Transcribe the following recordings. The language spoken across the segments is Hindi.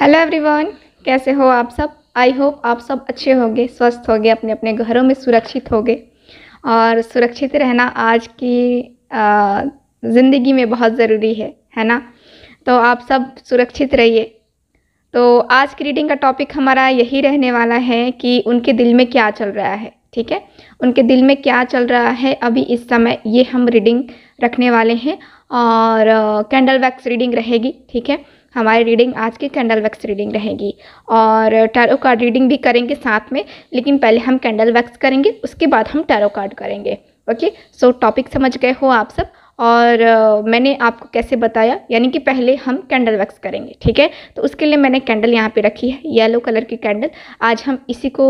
हेलो एवरीवन कैसे हो आप सब आई होप आप सब अच्छे होंगे स्वस्थ होंगे अपने अपने घरों में सुरक्षित होंगे और सुरक्षित रहना आज की ज़िंदगी में बहुत ज़रूरी है है ना तो आप सब सुरक्षित रहिए तो आज की रीडिंग का टॉपिक हमारा यही रहने वाला है कि उनके दिल में क्या चल रहा है ठीक है उनके दिल में क्या चल रहा है अभी इस समय ये हम रीडिंग रखने वाले हैं और कैंडल वैक्स रीडिंग रहेगी ठीक है हमारी रीडिंग आज की कैंडल वैक्स रीडिंग रहेगी और टैरो कार्ड रीडिंग भी करेंगे साथ में लेकिन पहले हम कैंडल वैक्स करेंगे उसके बाद हम टैरो कार्ड करेंगे ओके सो टॉपिक समझ गए हो आप सब और uh, मैंने आपको कैसे बताया यानी कि पहले हम कैंडल वैक्स करेंगे ठीक है तो उसके लिए मैंने कैंडल यहाँ पे रखी है येलो कलर की कैंडल आज हम इसी को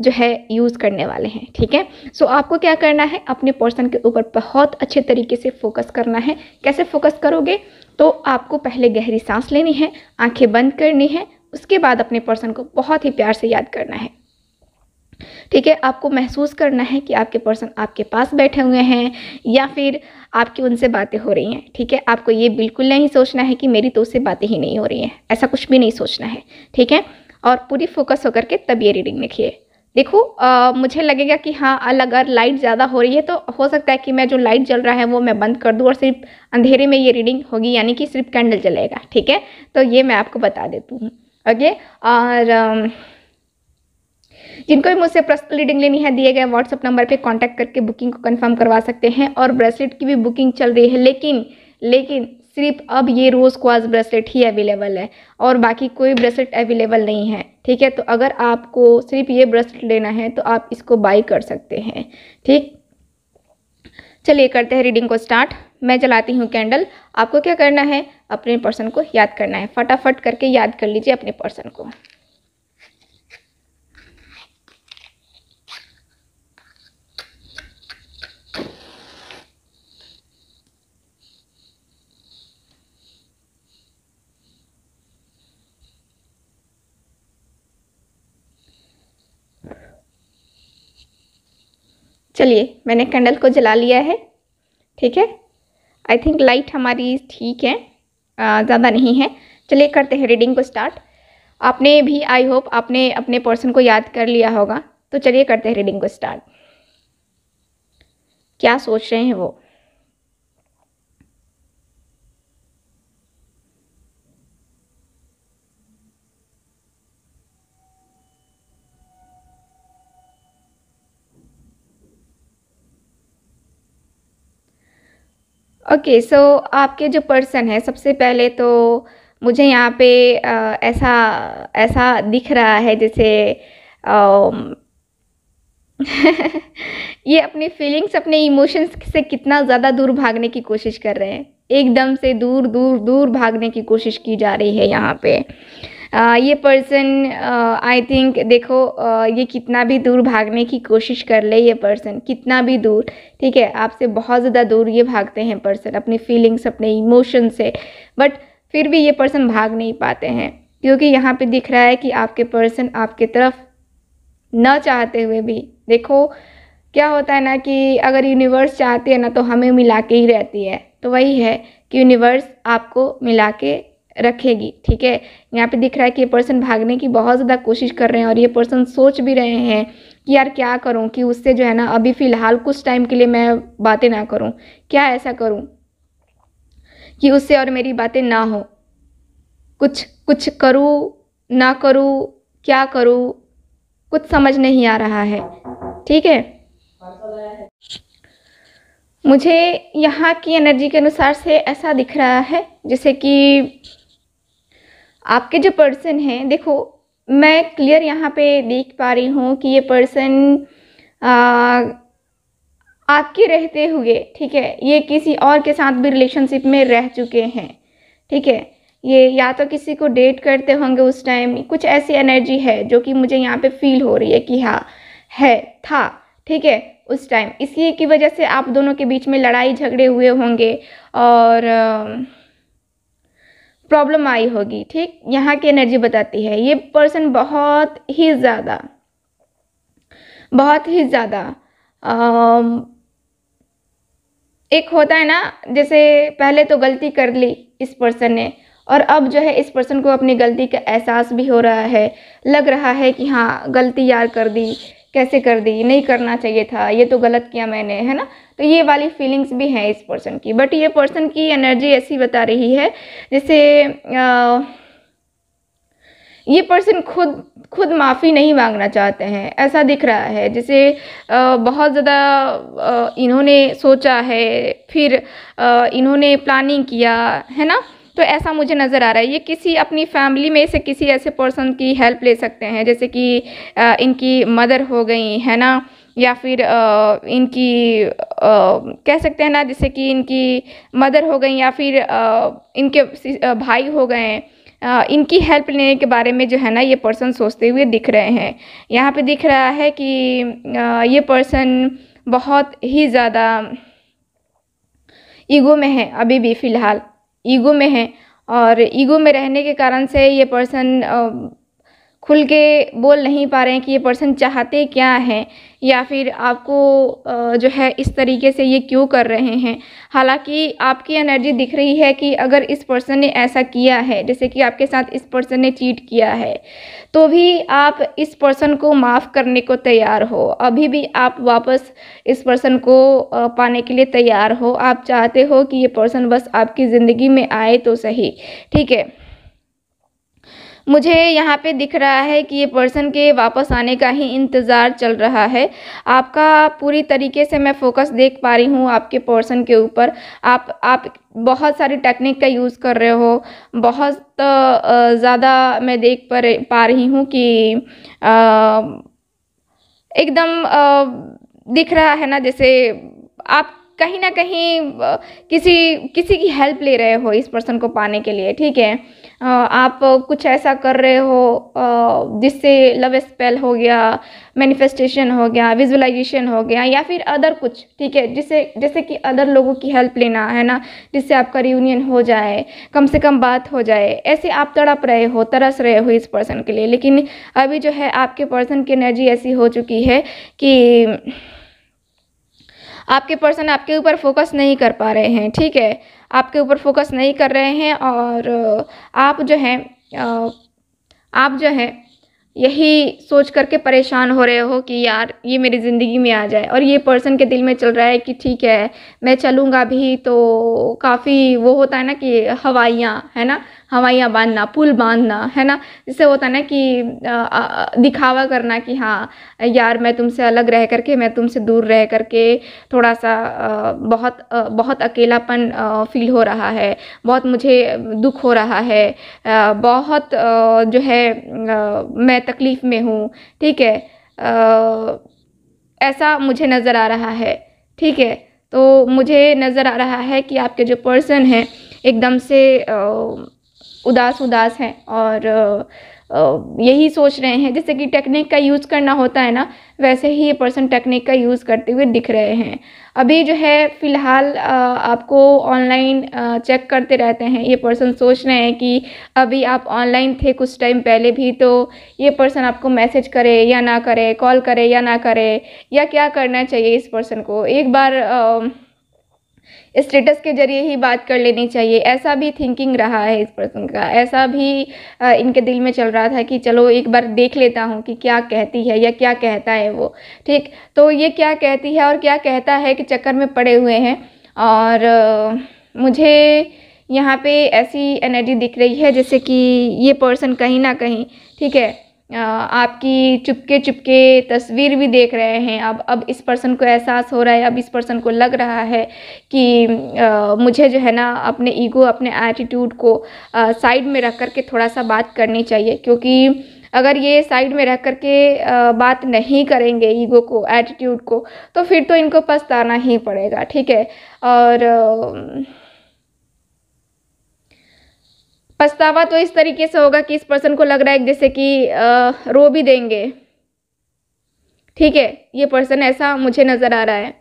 जो है यूज़ करने वाले हैं ठीक है सो आपको क्या करना है अपने पोर्सन के ऊपर बहुत अच्छे तरीके से फोकस करना है कैसे फोकस करोगे तो आपको पहले गहरी सांस लेनी है आंखें बंद करनी है उसके बाद अपने पर्सन को बहुत ही प्यार से याद करना है ठीक है आपको महसूस करना है कि आपके पर्सन आपके पास बैठे हुए हैं या फिर आपकी उनसे बातें हो रही हैं ठीक है आपको ये बिल्कुल नहीं सोचना है कि मेरी तो उससे बातें ही नहीं हो रही हैं ऐसा कुछ भी नहीं सोचना है ठीक है और पूरी फोकस होकर के तब ये रीडिंग लिखिए देखो मुझे लगेगा कि हाँ अलग अगर लाइट ज़्यादा हो रही है तो हो सकता है कि मैं जो लाइट जल रहा है वो मैं बंद कर दूँ और सिर्फ अंधेरे में ये रीडिंग होगी यानी कि सिर्फ कैंडल जलेगा ठीक है तो ये मैं आपको बता देती हूँ ओके और जिनको भी मुझसे पर्सनल रीडिंग लेनी है दिए गए व्हाट्सअप नंबर पे कांटेक्ट करके बुकिंग को कंफर्म करवा सकते हैं और ब्रेसलेट की भी बुकिंग चल रही है लेकिन लेकिन सिर्फ अब ये रोज़ क्वाज ब्रेसलेट ही अवेलेबल है और बाकी कोई ब्रेसलेट अवेलेबल नहीं है ठीक है तो अगर आपको सिर्फ ये ब्रेसलेट लेना है तो आप इसको बाई कर सकते हैं ठीक चलिए करते हैं रीडिंग को स्टार्ट मैं चलाती हूँ कैंडल आपको क्या करना है अपने पर्सन को याद करना है फटाफट करके याद कर लीजिए अपने पर्सन को चलिए मैंने कैंडल को जला लिया है ठीक है आई थिंक लाइट हमारी ठीक है ज़्यादा नहीं है चलिए करते हैं रीडिंग को स्टार्ट आपने भी आई होप आपने अपने पर्सन को याद कर लिया होगा तो चलिए करते हैं रीडिंग को स्टार्ट क्या सोच रहे हैं वो ओके सो आपके जो पर्सन है सबसे पहले तो मुझे यहाँ पे ऐसा ऐसा दिख रहा है जैसे ये अपनी फीलिंग्स अपने इमोशंस से कितना ज़्यादा दूर भागने की कोशिश कर रहे हैं एकदम से दूर दूर दूर भागने की कोशिश की जा रही है यहाँ पे ये पर्सन आई थिंक देखो ये कितना भी दूर भागने की कोशिश कर ले ये पर्सन कितना भी दूर ठीक है आपसे बहुत ज़्यादा दूर ये भागते हैं पर्सन अपनी फीलिंग्स अपने इमोशन से बट फिर भी ये पर्सन भाग नहीं पाते हैं क्योंकि यहाँ पे दिख रहा है कि आपके पर्सन आपके तरफ न चाहते हुए भी देखो क्या होता है ना कि अगर यूनिवर्स चाहती है ना तो हमें मिला के ही रहती है तो वही है कि यूनिवर्स आपको मिला के रखेगी ठीक है यहाँ पे दिख रहा है कि ये पर्सन भागने की बहुत ज़्यादा कोशिश कर रहे हैं और ये पर्सन सोच भी रहे हैं कि यार क्या करूँ कि उससे जो है ना अभी फ़िलहाल कुछ टाइम के लिए मैं बातें ना करूँ क्या ऐसा करूँ कि उससे और मेरी बातें ना हो कुछ कुछ करूँ ना करूँ क्या करूँ कुछ समझ नहीं आ रहा है ठीक है मुझे यहाँ की एनर्जी के अनुसार से ऐसा दिख रहा है जैसे कि आपके जो पर्सन हैं देखो मैं क्लियर यहाँ पे देख पा रही हूँ कि ये पर्सन आपके रहते हुए ठीक है ये किसी और के साथ भी रिलेशनशिप में रह चुके हैं ठीक है ये या तो किसी को डेट करते होंगे उस टाइम कुछ ऐसी एनर्जी है जो कि मुझे यहाँ पे फील हो रही है कि हाँ है था ठीक है उस टाइम इसी की वजह से आप दोनों के बीच में लड़ाई झगड़े हुए होंगे और प्रॉब्लम आई होगी ठीक यहाँ की एनर्जी बताती है ये पर्सन बहुत ही ज़्यादा बहुत ही ज़्यादा एक होता है ना जैसे पहले तो गलती कर ली इस पर्सन ने और अब जो है इस पर्सन को अपनी गलती का एहसास भी हो रहा है लग रहा है कि हाँ गलती यार कर दी कैसे कर दी नहीं करना चाहिए था ये तो गलत किया मैंने है ना तो ये वाली फीलिंग्स भी हैं इस पर्सन की बट ये पर्सन की एनर्जी ऐसी बता रही है जैसे आ, ये पर्सन खुद खुद माफ़ी नहीं मांगना चाहते हैं ऐसा दिख रहा है जैसे बहुत ज़्यादा इन्होंने सोचा है फिर इन्होंने प्लानिंग किया है ना तो ऐसा मुझे नज़र आ रहा है ये किसी अपनी फैमिली में से किसी ऐसे पर्सन की हेल्प ले सकते हैं जैसे कि इनकी मदर हो गई है ना या फिर इनकी कह सकते हैं ना जैसे कि इनकी मदर हो गई या फिर इनके भाई हो गए इनकी हेल्प लेने के बारे में जो है ना ये पर्सन सोचते हुए दिख रहे हैं यहाँ पे दिख रहा है कि ये पर्सन बहुत ही ज़्यादा ईगो में है अभी भी फ़िलहाल ईगो में है और ईगो में रहने के कारण से ये पर्सन खुल के बोल नहीं पा रहे हैं कि ये पर्सन चाहते क्या हैं या फिर आपको जो है इस तरीके से ये क्यों कर रहे हैं हालांकि आपकी एनर्जी दिख रही है कि अगर इस पर्सन ने ऐसा किया है जैसे कि आपके साथ इस पर्सन ने चीट किया है तो भी आप इस पर्सन को माफ़ करने को तैयार हो अभी भी आप वापस इस पर्सन को पाने के लिए तैयार हो आप चाहते हो कि ये पर्सन बस आपकी ज़िंदगी में आए तो सही ठीक है मुझे यहाँ पे दिख रहा है कि ये पर्सन के वापस आने का ही इंतज़ार चल रहा है आपका पूरी तरीके से मैं फोकस देख पा रही हूँ आपके पर्सन के ऊपर आप आप बहुत सारी टेक्निक का यूज़ कर रहे हो बहुत ज़्यादा मैं देख पर पा रही हूँ कि एकदम दिख रहा है ना जैसे आप कहीं ना कहीं किसी किसी की हेल्प ले रहे हो इस पर्सन को पाने के लिए ठीक है आप कुछ ऐसा कर रहे हो जिससे लव स्पेल हो गया मैनिफेस्टेशन हो गया विजुअलाइजेशन हो गया या फिर अदर कुछ ठीक है जिससे जैसे कि अदर लोगों की हेल्प लेना है ना जिससे आपका रियूनियन हो जाए कम से कम बात हो जाए ऐसे आप तड़प रहे हो तरस रहे हो इस पर्सन के लिए लेकिन अभी जो है आपके पर्सन की एनर्जी ऐसी हो चुकी है कि आपके पर्सन आपके ऊपर फोकस नहीं कर पा रहे हैं ठीक है आपके ऊपर फोकस नहीं कर रहे हैं और आप जो है आप जो है यही सोच करके परेशान हो रहे हो कि यार ये मेरी ज़िंदगी में आ जाए और ये पर्सन के दिल में चल रहा है कि ठीक है मैं चलूँगा भी तो काफ़ी वो होता है ना कि हवाइयाँ है ना हवाइयाँ बांधना पुल बांधना है ना जिससे होता है ना कि दिखावा करना कि हाँ यार मैं तुमसे अलग रह करके मैं तुमसे दूर रह करके थोड़ा सा बहुत बहुत अकेलापन फील हो रहा है बहुत मुझे दुख हो रहा है बहुत जो है मैं तकलीफ़ में हूँ ठीक है ऐसा मुझे नज़र आ रहा है ठीक है तो मुझे नज़र आ रहा है कि आपके जो पर्सन हैं एकदम से उदास उदास हैं और यही सोच रहे हैं जैसे कि टेक्निक का यूज़ करना होता है ना वैसे ही ये पर्सन टेक्निक का यूज़ करते हुए दिख रहे हैं अभी जो है फ़िलहाल आपको ऑनलाइन चेक करते रहते हैं ये पर्सन सोच रहे हैं कि अभी आप ऑनलाइन थे कुछ टाइम पहले भी तो ये पर्सन आपको मैसेज करे या ना करे कॉल करे या ना करे या क्या करना चाहिए इस पर्सन को एक बार स्टेटस के जरिए ही बात कर लेनी चाहिए ऐसा भी थिंकिंग रहा है इस पर्सन का ऐसा भी इनके दिल में चल रहा था कि चलो एक बार देख लेता हूँ कि क्या कहती है या क्या कहता है वो ठीक तो ये क्या कहती है और क्या कहता है कि चक्कर में पड़े हुए हैं और मुझे यहाँ पे ऐसी एनर्जी दिख रही है जैसे कि ये पर्सन कहीं ना कहीं ठीक है आपकी चुपके चुपके तस्वीर भी देख रहे हैं अब अब इस पर्सन को एहसास हो रहा है अब इस पर्सन को लग रहा है कि आ, मुझे जो है ना अपने ईगो अपने एटीट्यूड को साइड में रख कर के थोड़ा सा बात करनी चाहिए क्योंकि अगर ये साइड में रह कर के बात नहीं करेंगे ईगो को एटीट्यूड को तो फिर तो इनको पछताना ही पड़ेगा ठीक है और पछतावा तो इस तरीके से होगा कि इस पर्सन को लग रहा है जैसे कि रो भी देंगे ठीक है ये पर्सन ऐसा मुझे नज़र आ रहा है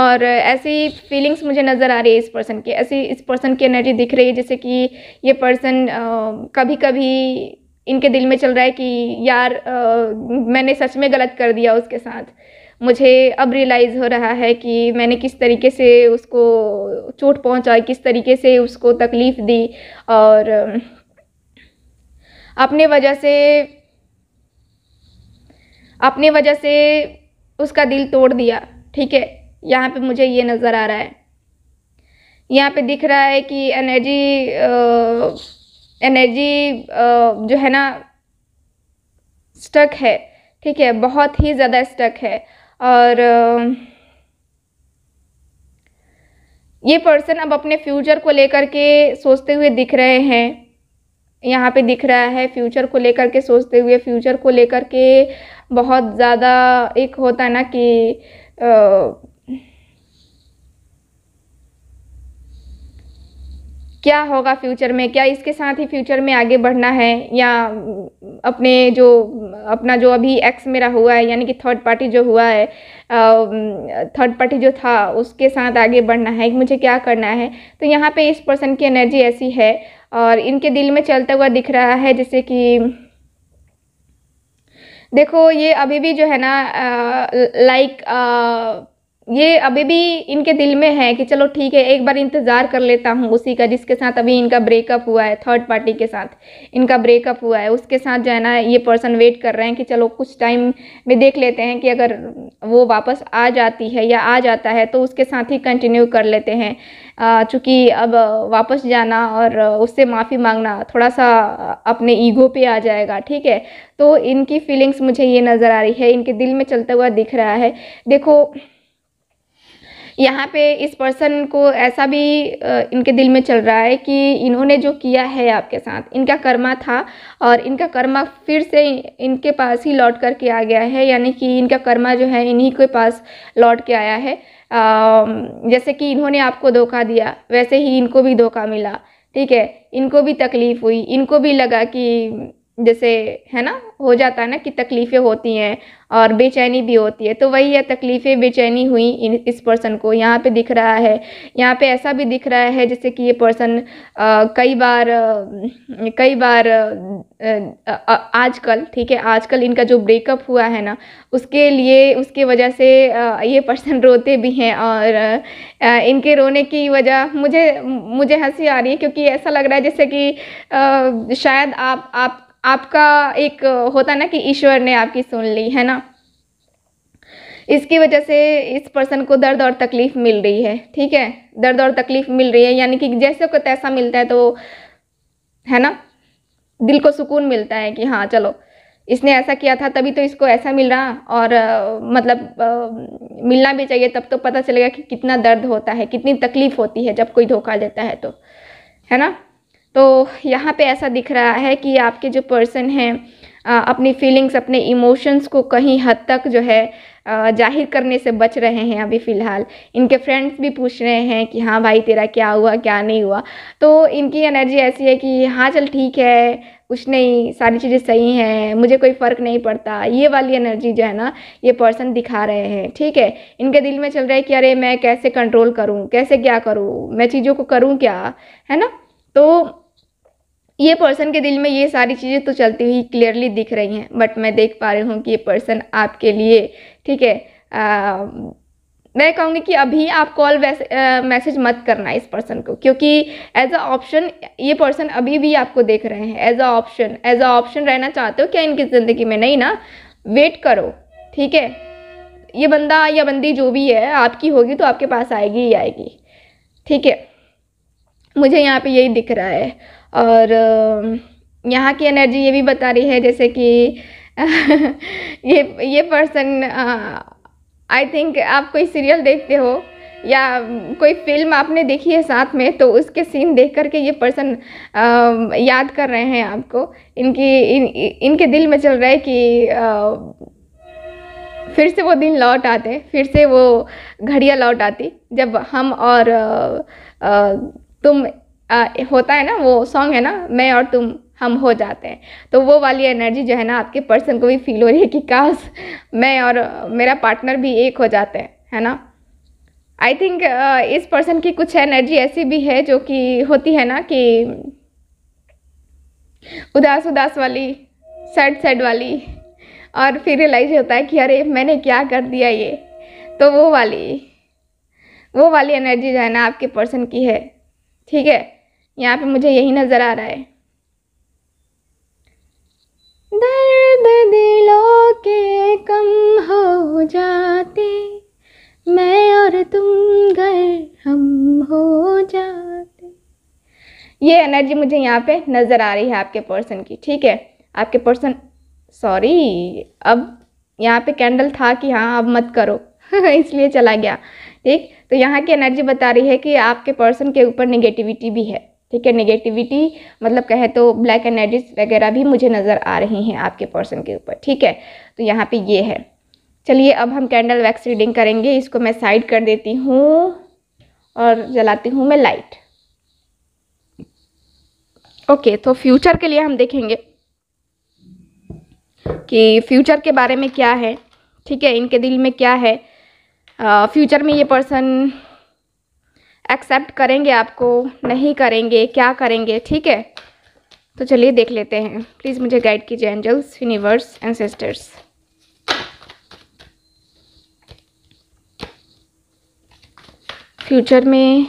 और ऐसी फीलिंग्स मुझे नज़र आ रही है इस पर्सन की ऐसी इस पर्सन की एनर्जी दिख रही है जैसे कि ये पर्सन कभी कभी इनके दिल में चल रहा है कि यार आ, मैंने सच में गलत कर दिया उसके साथ मुझे अब रियलाइज़ हो रहा है कि मैंने किस तरीके से उसको चोट पहुंचाई किस तरीके से उसको तकलीफ़ दी और अपने वजह से अपने वजह से उसका दिल तोड़ दिया ठीक है यहाँ पे मुझे ये नज़र आ रहा है यहाँ पे दिख रहा है कि एनर्जी आ, एनर्जी आ, जो है ना स्टक है ठीक है बहुत ही ज़्यादा स्टक है और ये पर्सन अब अपने फ्यूचर को लेकर के सोचते हुए दिख रहे हैं यहाँ पे दिख रहा है फ्यूचर को लेकर के सोचते हुए फ्यूचर को लेकर के बहुत ज़्यादा एक होता है ना कि आ, क्या होगा फ्यूचर में क्या इसके साथ ही फ्यूचर में आगे बढ़ना है या अपने जो अपना जो अभी एक्स मेरा हुआ है यानी कि थर्ड पार्टी जो हुआ है थर्ड पार्टी जो था उसके साथ आगे बढ़ना है मुझे क्या करना है तो यहाँ पे इस पर्सन की एनर्जी ऐसी है और इनके दिल में चलता हुआ दिख रहा है जैसे कि देखो ये अभी भी जो है ना लाइक ये अभी भी इनके दिल में है कि चलो ठीक है एक बार इंतज़ार कर लेता हूँ उसी का जिसके साथ अभी इनका ब्रेकअप हुआ है थर्ड पार्टी के साथ इनका ब्रेकअप हुआ है उसके साथ जो है ना ये पर्सन वेट कर रहे हैं कि चलो कुछ टाइम में देख लेते हैं कि अगर वो वापस आ जाती है या आ जाता है तो उसके साथ ही कंटिन्यू कर लेते हैं चूँकि अब वापस जाना और उससे माफ़ी मांगना थोड़ा सा अपने ईगो पे आ जाएगा ठीक है तो इनकी फीलिंग्स मुझे ये नज़र आ रही है इनके दिल में चलता हुआ दिख रहा है देखो यहाँ पे इस पर्सन को ऐसा भी इनके दिल में चल रहा है कि इन्होंने जो किया है आपके साथ इनका कर्मा था और इनका कर्मा फिर से इनके पास ही लौट करके आ गया है यानी कि इनका कर्मा जो है इन्हीं के पास लौट के आया है जैसे कि इन्होंने आपको धोखा दिया वैसे ही इनको भी धोखा मिला ठीक है इनको भी तकलीफ़ हुई इनको भी लगा कि जैसे है ना हो जाता है ना कि तकलीफ़ें होती हैं और बेचैनी भी होती है तो वही है तकलीफ़ें बेचैनी हुई इन इस पर्सन को यहाँ पे दिख रहा है यहाँ पे ऐसा भी दिख रहा है जैसे कि ये पर्सन कई बार कई बार आजकल ठीक है आजकल इनका जो ब्रेकअप हुआ है ना उसके लिए उसके वजह से ये पर्सन रोते भी हैं और इनके रोने की वजह मुझे मुझे हंसी आ रही है क्योंकि ऐसा लग रहा है जैसे कि शायद आप आप आपका एक होता ना कि ईश्वर ने आपकी सुन ली है ना इसकी वजह से इस पर्सन को दर्द और तकलीफ़ मिल रही है ठीक है दर्द और तकलीफ़ मिल रही है यानी कि जैसे को तैसा मिलता है तो है ना दिल को सुकून मिलता है कि हाँ चलो इसने ऐसा किया था तभी तो इसको ऐसा मिल रहा और आ, मतलब आ, मिलना भी चाहिए तब तो पता चलेगा कि कितना दर्द होता है कितनी तकलीफ़ होती है जब कोई धोखा देता है तो है ना तो यहाँ पे ऐसा दिख रहा है कि आपके जो पर्सन हैं अपनी फीलिंग्स अपने इमोशंस को कहीं हद तक जो है जाहिर करने से बच रहे हैं अभी फ़िलहाल इनके फ्रेंड्स भी पूछ रहे हैं कि हाँ भाई तेरा क्या हुआ क्या नहीं हुआ तो इनकी एनर्जी ऐसी है कि हाँ चल ठीक है कुछ नहीं सारी चीज़ें सही हैं मुझे कोई फ़र्क नहीं पड़ता ये वाली एनर्जी जो है ना ये पर्सन दिखा रहे हैं ठीक है इनके दिल में चल रहा है कि अरे मैं कैसे कंट्रोल करूँ कैसे क्या करूँ मैं चीज़ों को करूँ क्या है ना तो ये पर्सन के दिल में ये सारी चीज़ें तो चलती हुई क्लियरली दिख रही हैं बट मैं देख पा रही हूँ कि ये पर्सन आपके लिए ठीक है मैं कहूँगी कि अभी आप कॉल मैसेज मत करना इस पर्सन को क्योंकि एज अ ऑप्शन ये पर्सन अभी भी आपको देख रहे हैं as a option as a option रहना चाहते हो क्या इनकी ज़िंदगी में नहीं ना वेट करो ठीक है ये बंदा या बंदी जो भी है आपकी होगी तो आपके पास आएगी ही आएगी ठीक है मुझे यहाँ पे यही दिख रहा है और यहाँ की एनर्जी ये भी बता रही है जैसे कि ये ये पर्सन आई थिंक आप कोई सीरियल देखते हो या कोई फिल्म आपने देखी है साथ में तो उसके सीन देख करके ये पर्सन याद कर रहे हैं आपको इनकी इन इनके दिल में चल रहा है कि आ, फिर से वो दिन लौट आते फिर से वो घड़ियाँ लौट आती जब हम और आ, आ, तुम आ, होता है ना वो सॉन्ग है ना मैं और तुम हम हो जाते हैं तो वो वाली एनर्जी जो है ना आपके पर्सन को भी फील हो रही है कि काश मैं और मेरा पार्टनर भी एक हो जाते हैं है ना आई थिंक uh, इस पर्सन की कुछ एनर्जी ऐसी भी है जो कि होती है ना कि उदास उदास वाली सैड सैड वाली और फिर रियलाइज होता है कि अरे मैंने क्या कर दिया ये तो वो वाली वो वाली एनर्जी जो है ना आपके पर्सन की है ठीक है यहाँ पे मुझे यही नज़र आ रहा है दर्द दिलों के कम हो जाते मैं और तुम घर हम हो जाते ये एनर्जी मुझे यहाँ पे नज़र आ रही है आपके पर्सन की ठीक है आपके पर्सन सॉरी अब यहाँ पे कैंडल था कि हाँ अब मत करो इसलिए चला गया ठीक तो यहाँ की एनर्जी बता रही है कि आपके पर्सन के ऊपर निगेटिविटी भी है ठीक है नेगेटिविटी मतलब कहे तो ब्लैक एनर्जीज वगैरह भी मुझे नज़र आ रही हैं आपके पर्सन के ऊपर ठीक है तो यहाँ पे ये है चलिए अब हम कैंडल वैक्स रीडिंग करेंगे इसको मैं साइड कर देती हूँ और जलाती हूँ मैं लाइट ओके तो फ्यूचर के लिए हम देखेंगे कि फ्यूचर के बारे में क्या है ठीक है इनके दिल में क्या है फ्यूचर में ये पर्सन एक्सेप्ट करेंगे आपको नहीं करेंगे क्या करेंगे ठीक है तो चलिए देख लेते हैं प्लीज़ मुझे गाइड कीजिए एंजल्स यूनिवर्स एंसेस्टर्स फ्यूचर में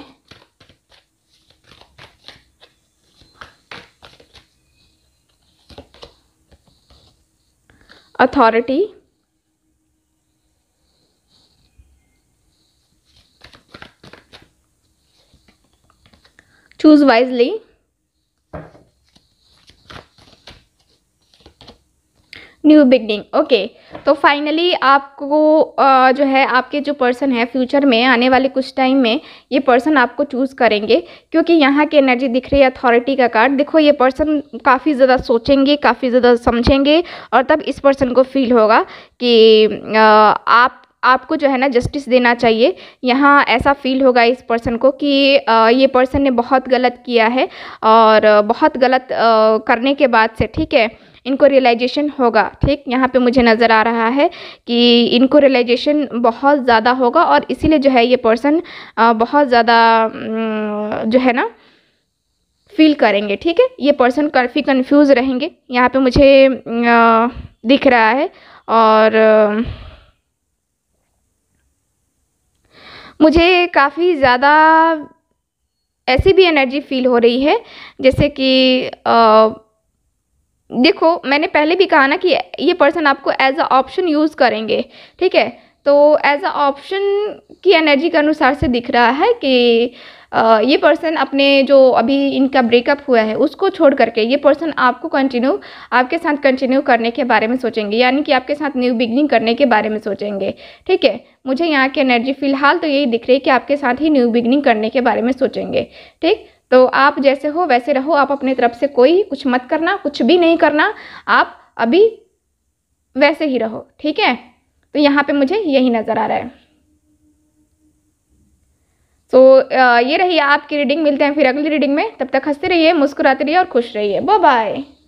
authority choose wisely new beginning okay तो फाइनली आपको आ, जो है आपके जो पर्सन है फ्यूचर में आने वाले कुछ टाइम में ये पर्सन आपको चूज़ करेंगे क्योंकि यहाँ की एनर्जी दिख रही है अथॉरिटी का कार्ड देखो ये पर्सन काफ़ी ज़्यादा सोचेंगे काफ़ी ज़्यादा समझेंगे और तब इस पर्सन को फील होगा कि आ, आप आपको जो है ना जस्टिस देना चाहिए यहाँ ऐसा फील होगा इस पर्सन को कि ये पर्सन ने बहुत गलत किया है और बहुत गलत करने के बाद से ठीक है इनको रियलाइजेशन होगा ठीक यहाँ पे मुझे नज़र आ रहा है कि इनको रियलाइजेशन बहुत ज़्यादा होगा और इसीलिए जो है ये पर्सन बहुत ज़्यादा जो है ना फील करेंगे ठीक है ये पर्सन काफ़ी कन्फ्यूज़ रहेंगे यहाँ पे मुझे दिख रहा है और मुझे काफ़ी ज़्यादा ऐसी भी एनर्जी फ़ील हो रही है जैसे कि आ, देखो मैंने पहले भी कहा ना कि ये पर्सन आपको एज अ ऑप्शन यूज़ करेंगे ठीक है तो एज अ ऑप्शन की एनर्जी के अनुसार से दिख रहा है कि ये पर्सन अपने जो अभी इनका ब्रेकअप हुआ है उसको छोड़ करके ये पर्सन आपको कंटिन्यू आपके साथ कंटिन्यू करने के बारे में सोचेंगे यानी कि आपके साथ न्यू बिगनिंग करने के बारे में सोचेंगे ठीक है मुझे यहाँ की एनर्जी फ़िलहाल तो यही दिख रही है कि आपके साथ ही न्यू बिगनिंग करने के बारे में सोचेंगे ठीक तो आप जैसे हो वैसे रहो आप अपने तरफ से कोई कुछ मत करना कुछ भी नहीं करना आप अभी वैसे ही रहो ठीक है तो यहाँ पे मुझे यही नज़र आ रहा है सो तो, so, ये रही आपकी रीडिंग मिलते हैं फिर अगली रीडिंग में तब तक हंसते रहिए मुस्कुराते रहिए और खुश रहिए बाय बाय